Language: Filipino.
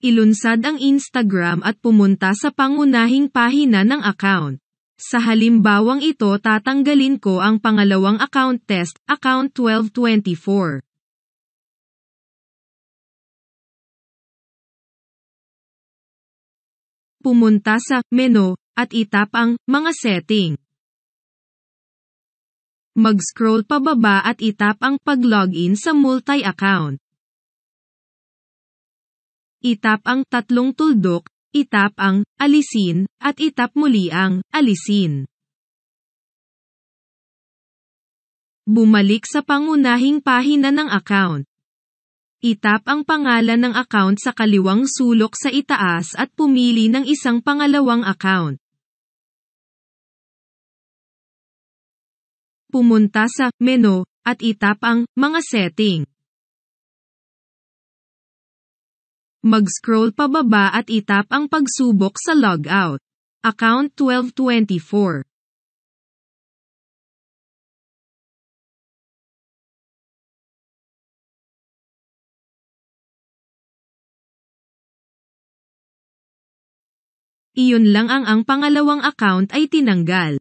Ilunsad ang Instagram at pumunta sa pangunahing pahina ng account. Sa halimbawang ito tatanggalin ko ang pangalawang account test, account 1224. Pumunta sa menu at itap ang mga setting. Mag-scroll pababa at itap ang pag-login sa multi-account itap ang tatlong tuldok, itap ang alisin, at itap muli ang alisin. Bumalik sa pangunahing pahina ng account. Itap ang pangalan ng account sa kaliwang sulok sa itaas at pumili ng isang pangalawang account. Pumunta sa menu at itap ang mga setting. Mag-scroll pababa at itap ang pagsubok sa logout. Account 1224. Iyon lang ang ang pangalawang account ay tinanggal.